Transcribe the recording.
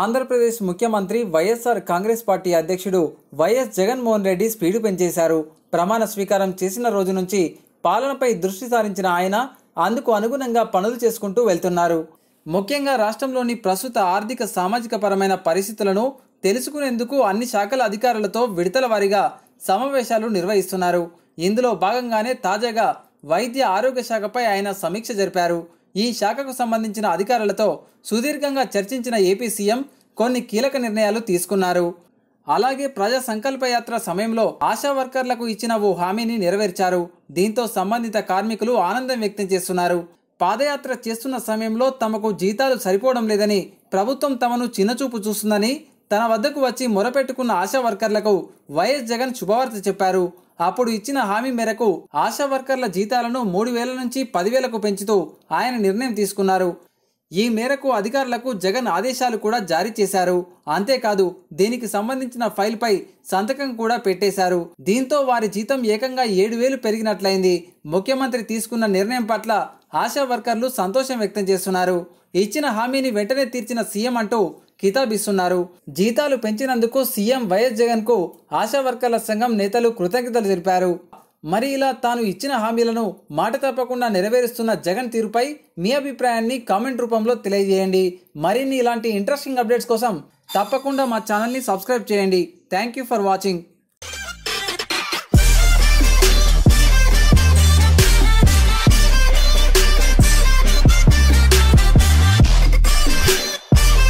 ఆంధ్రప్రదేశ్ ముఖ్యమంత్రి వైఎస్ఆర్ కాంగ్రెస్ పార్టీ అధ్యక్షుడు వైఎస్ జగన్మోహన్ రెడ్డి స్పీడు పెంచేశారు ప్రమాణ స్వీకారం చేసిన రోజు నుంచి పాలనపై దృష్టి సారించిన ఆయన అందుకు అనుగుణంగా పనులు చేసుకుంటూ వెళ్తున్నారు ముఖ్యంగా రాష్ట్రంలోని ప్రస్తుత ఆర్థిక సామాజిక పరమైన పరిస్థితులను తెలుసుకునేందుకు అన్ని శాఖల అధికారులతో విడతల వారీగా సమావేశాలు నిర్వహిస్తున్నారు ఇందులో భాగంగానే తాజాగా వైద్య ఆరోగ్య శాఖపై ఆయన సమీక్ష జరిపారు ఈ శాఖకు సంబంధించిన అధికారులతో సుదీర్ఘంగా చర్చించిన ఏపీ సీఎం కొన్ని కీలక నిర్ణయాలు తీసుకున్నారు అలాగే ప్రజా సంకల్పయాత్ర సమయంలో ఆశా వర్కర్లకు ఇచ్చిన ఓ హామీని నెరవేర్చారు దీంతో సంబంధిత కార్మికులు ఆనందం వ్యక్తం చేస్తున్నారు పాదయాత్ర చేస్తున్న సమయంలో తమకు జీతాలు సరిపోవడం లేదని ప్రభుత్వం తమను చిన్నచూపు చూస్తుందని తన వద్దకు వచ్చి మొరపెట్టుకున్న ఆశా వర్కర్లకు వైఎస్ జగన్ శుభవార్త చెప్పారు అప్పుడు ఇచ్చిన హామీ మేరకు ఆశా వర్కర్ల జీతాలను మూడు వేల నుంచి పదివేలకు పెంచుతూ ఆయన నిర్ణయం తీసుకున్నారు ఈ మేరకు అధికారులకు జగన్ ఆదేశాలు కూడా జారీ చేశారు అంతేకాదు దీనికి సంబంధించిన ఫైల్పై సంతకం కూడా పెట్టేశారు దీంతో వారి జీతం ఏకంగా ఏడు వేలు పెరిగినట్లయింది ముఖ్యమంత్రి తీసుకున్న నిర్ణయం పట్ల ఆశా వర్కర్లు సంతోషం వ్యక్తం చేస్తున్నారు ఇచ్చిన హామీని వెంటనే తీర్చిన సీఎం అంటూ కితాబిస్తున్నారు జీతాలు పెంచినందుకు సీఎం వైఎస్ జగన్కు ఆశా వర్కర్ల సంఘం నేతలు కృతజ్ఞతలు తెలిపారు మరి ఇలా తాను ఇచ్చిన హామీలను మాట తప్పకుండా నెరవేరుస్తున్న జగన్ తీరుపై మీ అభిప్రాయాన్ని కామెంట్ రూపంలో తెలియజేయండి మరిన్ని ఇలాంటి ఇంట్రెస్టింగ్ అప్డేట్స్ కోసం తప్పకుండా మా ఛానల్ని సబ్స్క్రైబ్ చేయండి థ్యాంక్ యూ ఫర్ వాచింగ్